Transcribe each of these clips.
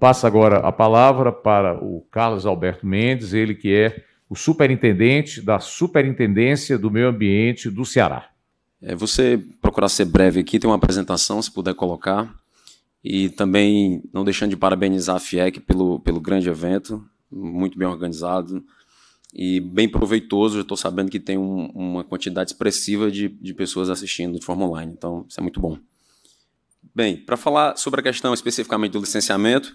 passo agora a palavra para o Carlos Alberto Mendes, ele que é o superintendente da Superintendência do Meio Ambiente do Ceará. É, você procurar ser breve aqui, tem uma apresentação, se puder colocar. E também não deixando de parabenizar a FIEC pelo, pelo grande evento, muito bem organizado e bem proveitoso. estou sabendo que tem um, uma quantidade expressiva de, de pessoas assistindo de forma online, então isso é muito bom. Bem, para falar sobre a questão especificamente do licenciamento,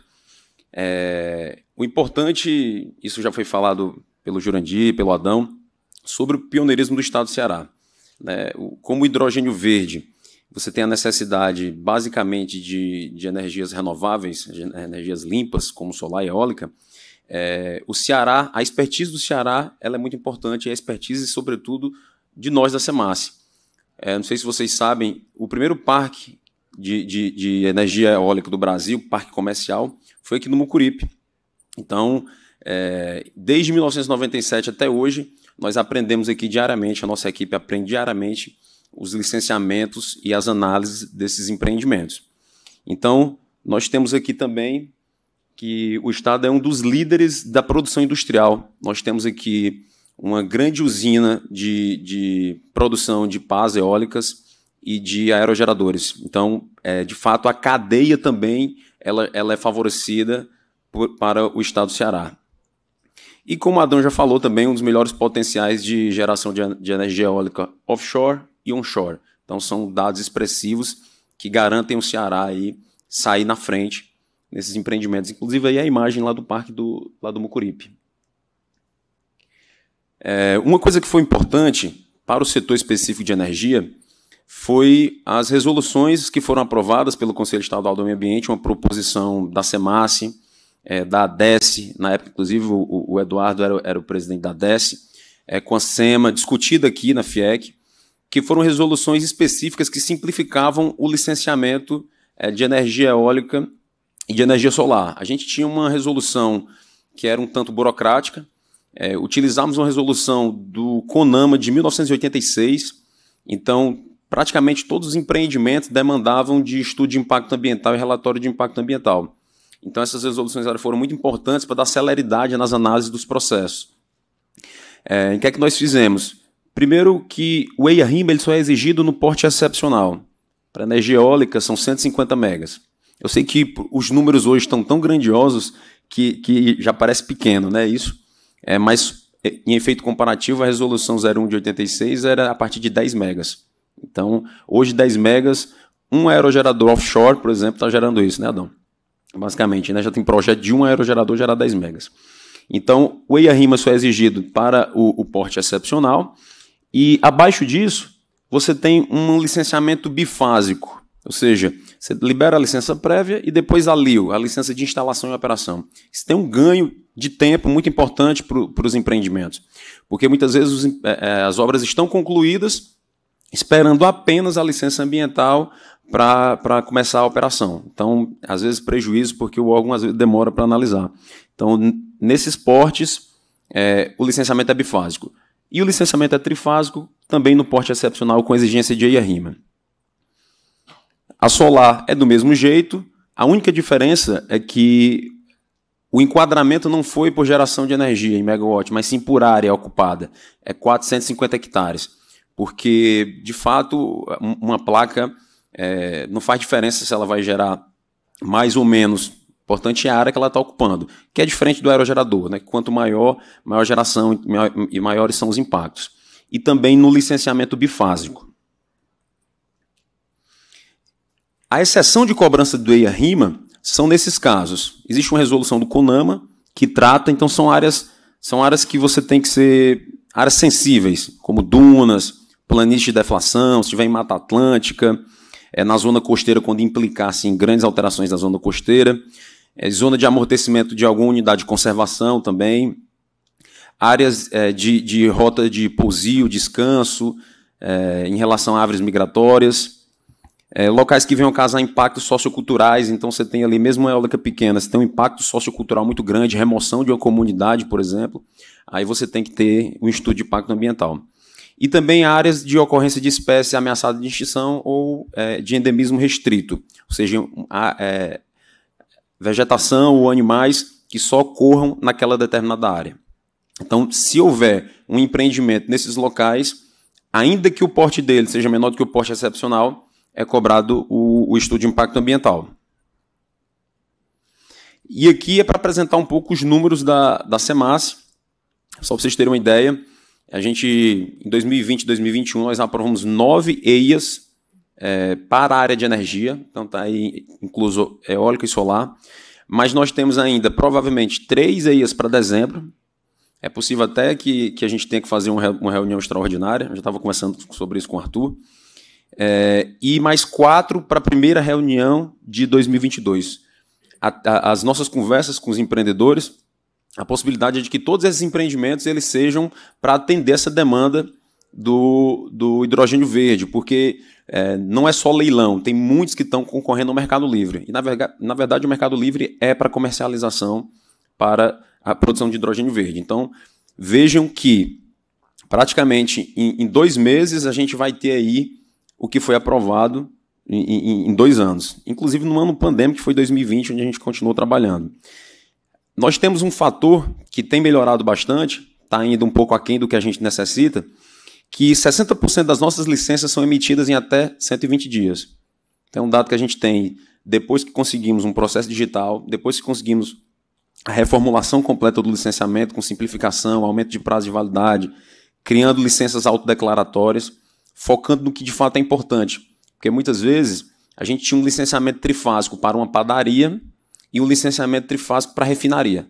é, o importante, isso já foi falado pelo Jurandir, pelo Adão, sobre o pioneirismo do Estado do Ceará. Né? como hidrogênio verde, você tem a necessidade basicamente de, de energias renováveis, de energias limpas, como solar e eólica, é, o Ceará, a expertise do Ceará, ela é muito importante, e a expertise, sobretudo, de nós da SEMAS. É, não sei se vocês sabem, o primeiro parque de, de, de energia eólica do Brasil, parque comercial, foi aqui no Mucuripe. Então, é, desde 1997 até hoje, nós aprendemos aqui diariamente, a nossa equipe aprende diariamente os licenciamentos e as análises desses empreendimentos. Então, nós temos aqui também que o Estado é um dos líderes da produção industrial. Nós temos aqui uma grande usina de, de produção de pás eólicas e de aerogeradores. Então, é, de fato, a cadeia também ela, ela é favorecida por, para o estado do Ceará. E como Adão já falou também, um dos melhores potenciais de geração de, de energia eólica offshore e onshore. Então são dados expressivos que garantem o Ceará aí sair na frente nesses empreendimentos. Inclusive aí a imagem lá do parque do, lá do Mucuripe. É, uma coisa que foi importante para o setor específico de energia foi as resoluções que foram aprovadas pelo Conselho Estadual do Meio Ambiente, uma proposição da SEMASSE, é, eh, da DES, na época, inclusive, o, o Eduardo era, era, o presidente da DES, é, eh, com a SEMA, discutida aqui na FIEC, que foram resoluções específicas que simplificavam o licenciamento é, de energia eólica e de energia solar. A gente tinha uma resolução que era um tanto burocrática, utilizamos uma resolução do CONAMA de 1986, então praticamente todos os empreendimentos demandavam de estudo de impacto ambiental e relatório de impacto ambiental. Então, essas resoluções foram muito importantes para dar celeridade nas análises dos processos. É, o que é que nós fizemos? Primeiro que o EIA-RIMA ele só é exigido no porte excepcional. Para energia eólica são 150 megas. Eu sei que os números hoje estão tão grandiosos que, que já parece pequeno, né? Isso. É, mas é, em efeito comparativo, a resolução 01 de 86 era a partir de 10 megas. Então, hoje 10 megas, um aerogerador offshore, por exemplo, está gerando isso, né, Adão? Basicamente, né, já tem projeto de um aerogerador gerar 10 megas. Então, o EIA-RIMA só é exigido para o, o porte excepcional e abaixo disso, você tem um licenciamento bifásico, ou seja, você libera a licença prévia e depois a LIO, a licença de instalação e operação. Isso tem um ganho de tempo muito importante para os empreendimentos, porque muitas vezes os, é, é as obras estão concluídas, esperando apenas a licença ambiental para começar a operação. Então, às vezes, prejuízo porque o órgão às vezes, demora para analisar. Então, nesses portes, é, o licenciamento é bifásico. E o licenciamento é trifásico, também no porte excepcional com exigência de EIA-RIMA. A solar é do mesmo jeito, a única diferença é que o enquadramento não foi por geração de energia em megawatt, mas sim por área ocupada, é 450 hectares porque de fato uma placa é, não faz diferença se ela vai gerar mais ou menos. importante é a área que ela está ocupando, que é diferente do aerogerador, né? Quanto maior, maior geração e maiores são os impactos. E também no licenciamento bifásico. A exceção de cobrança do EIA-RIMA são nesses casos. Existe uma resolução do CONAMA que trata, então são áreas, são áreas que você tem que ser áreas sensíveis, como dunas, planície de deflação, se estiver em Mata Atlântica, é, na zona costeira, quando implicar em assim, grandes alterações na zona costeira, é, zona de amortecimento de alguma unidade de conservação também, áreas é, de, de rota de pousio, descanso, é, em relação a árvores migratórias, é, locais que venham causar impactos socioculturais, então você tem ali, mesmo uma eólica pequena, você tem um impacto sociocultural muito grande, remoção de uma comunidade, por exemplo, aí você tem que ter um estudo de impacto ambiental e também áreas de ocorrência de espécie ameaçada de extinção ou é, de endemismo restrito, ou seja, a, é, vegetação ou animais que só ocorram naquela determinada área. Então, se houver um empreendimento nesses locais, ainda que o porte dele seja menor do que o porte excepcional, é cobrado o, o estudo de impacto ambiental. E aqui é para apresentar um pouco os números da, da SEMAS, só para vocês terem uma ideia. A gente, em 2020, 2021, nós aprovamos nove EIAs é, para a área de energia, então está aí incluso eólica e solar, mas nós temos ainda provavelmente três EIAs para dezembro, é possível até que, que a gente tenha que fazer uma, reunião extraordinária, eu já estava conversando sobre isso com o Arthur, é, e mais quatro para a primeira reunião de 2022. A, a, as nossas conversas com os empreendedores a possibilidade é de que todos esses empreendimentos eles sejam para atender essa demanda do, do hidrogênio verde, porque é, não é só leilão, tem muitos que estão concorrendo ao Mercado Livre. E, na, verga, na verdade, o Mercado Livre é para comercialização, para a produção de hidrogênio verde. Então, vejam que praticamente em, em dois meses a gente vai ter aí o que foi aprovado em, em, em dois anos, inclusive no ano pandêmico, que foi 2020, onde a gente continuou trabalhando. Nós temos um fator que tem melhorado bastante, está ainda um pouco aquém do que a gente necessita, que 60% das nossas licenças são emitidas em até 120 dias. Então, é um dado que a gente tem depois que conseguimos um processo digital, depois que conseguimos a reformulação completa do licenciamento, com simplificação, aumento de prazo de validade, criando licenças autodeclaratórias, focando no que de fato é importante. Porque muitas vezes a gente tinha um licenciamento trifásico para uma padaria, e o licenciamento trifásico para refinaria.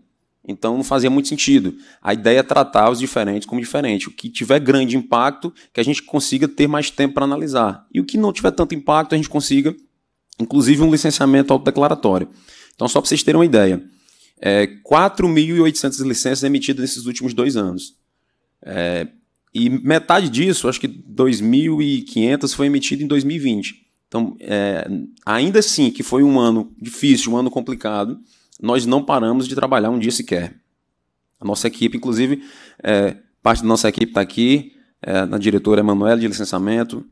Então não fazia muito sentido. A ideia é tratar os diferentes como diferente. O que tiver grande impacto, que a gente consiga ter mais tempo para analisar. E o que não tiver tanto impacto, a gente consiga, inclusive, um licenciamento autodeclaratório. Então, só para vocês terem uma ideia, é, 4.800 licenças emitidas nesses últimos dois anos. É, e metade disso, acho que 2.500, foi emitido em 2020. Então, é, ainda assim, que foi um ano difícil, um ano complicado, nós não paramos de trabalhar um dia sequer. A nossa equipe, inclusive, é, parte da nossa equipe está aqui, é, na diretora Emanuela de licenciamento,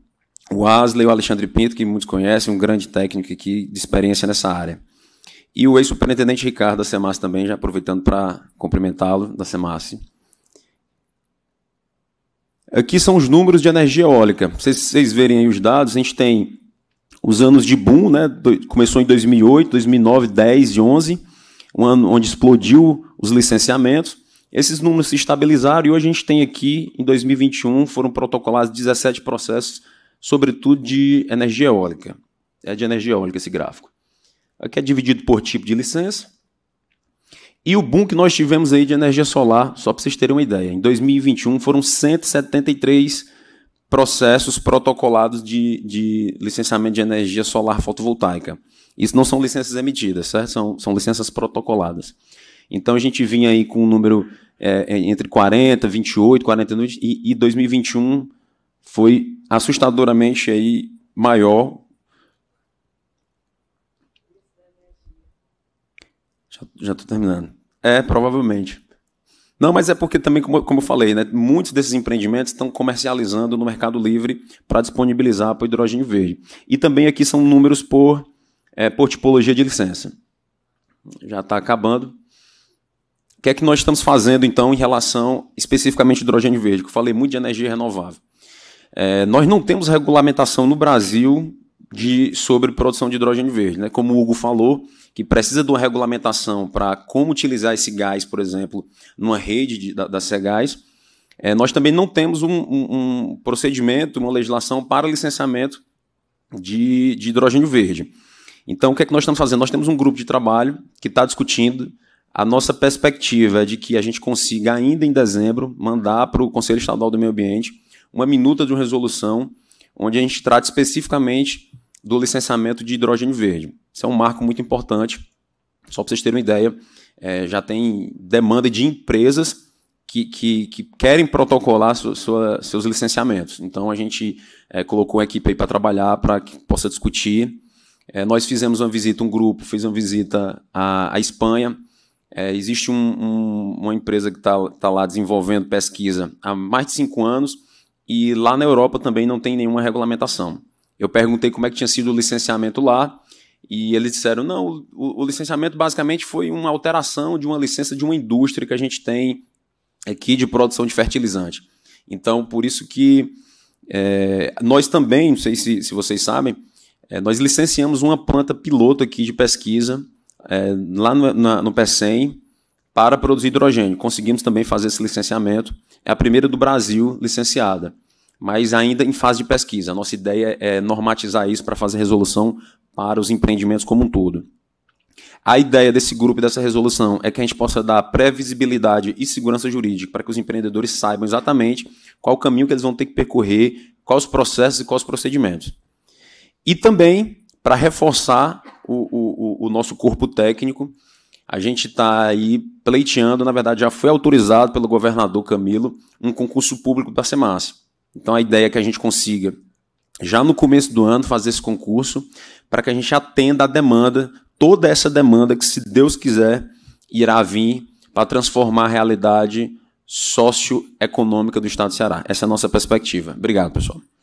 o Asley, o Alexandre Pinto, que muitos conhecem, um grande técnico aqui de experiência nessa área. E o ex-superintendente Ricardo da SEMAS também, já aproveitando para cumprimentá-lo, da SEMAS. Aqui são os números de energia eólica. Vocês, vocês verem aí os dados, a gente tem os anos de boom, né? começou em 2008, 2009, 10 e 11, um ano onde explodiu os licenciamentos. Esses números se estabilizaram e hoje a gente tem aqui, em 2021, foram protocolados 17 processos, sobretudo de energia eólica. É de energia eólica esse gráfico. Aqui é dividido por tipo de licença. E o boom que nós tivemos aí de energia solar, só para vocês terem uma ideia, em 2021 foram 173 processos protocolados de, de licenciamento de energia solar fotovoltaica. Isso não são licenças emitidas, certo? São, são licenças protocoladas. Então a gente vinha aí com um número é, é entre 40, 28, 49 e, e 2021 foi assustadoramente aí maior. Já estou terminando. É, provavelmente. Não, mas é porque também, como, como eu falei, né, muitos desses empreendimentos estão comercializando no Mercado Livre para disponibilizar para o hidrogênio verde. E também aqui são números por, é, por tipologia de licença. Já está acabando. O que é que nós estamos fazendo, então, em relação especificamente ao hidrogênio verde? Que eu falei muito de energia renovável. É, nós não temos regulamentação no Brasil de, sobre produção de hidrogênio verde. Né? Como o Hugo falou, que precisa de uma regulamentação para como utilizar esse gás, por exemplo, numa rede de, da, da Cegás. É, nós também não temos um, um, um, procedimento, uma legislação para licenciamento de, de hidrogênio verde. Então, o que é que nós estamos fazendo? Nós temos um grupo de trabalho que está discutindo. A nossa perspectiva é de que a gente consiga, ainda em dezembro, mandar para o Conselho Estadual do Meio Ambiente uma minuta de uma resolução onde a gente trata especificamente do licenciamento de hidrogênio verde. Isso é um marco muito importante. Só para vocês terem uma ideia, é, já tem demanda de empresas que, que, que querem protocolar sua, sua, seus licenciamentos. Então a gente é, colocou a equipe aí para trabalhar, para que possa discutir. É, nós fizemos uma visita, um grupo fez uma visita à, à Espanha. É, existe um, um, uma empresa que está tá lá desenvolvendo pesquisa há mais de cinco anos e lá na Europa também não tem nenhuma regulamentação. Eu perguntei como é que tinha sido o licenciamento lá e eles disseram: não, o, o licenciamento basicamente foi uma alteração de uma licença de uma indústria que a gente tem aqui de produção de fertilizante. Então, por isso que é, nós também, não sei se, se vocês sabem, é, nós licenciamos uma planta piloto aqui de pesquisa é, lá no, na, no PECEM, para produzir hidrogênio. Conseguimos também fazer esse licenciamento. É a primeira do Brasil licenciada, mas ainda em fase de pesquisa. A nossa ideia é normatizar isso para fazer resolução para os empreendimentos como um todo. A ideia desse grupo e dessa resolução é que a gente possa dar previsibilidade e segurança jurídica para que os empreendedores saibam exatamente qual o caminho que eles vão ter que percorrer, quais os processos e quais os procedimentos. E também para reforçar o, o, o nosso corpo técnico a gente está aí pleiteando, na verdade, já foi autorizado pelo governador Camilo um concurso público da SEMAS. Então a ideia é que a gente consiga, já no começo do ano, fazer esse concurso para que a gente atenda a demanda, toda essa demanda que, se Deus quiser, irá vir para transformar a realidade socioeconômica do Estado do Ceará. Essa é a nossa perspectiva. Obrigado, pessoal.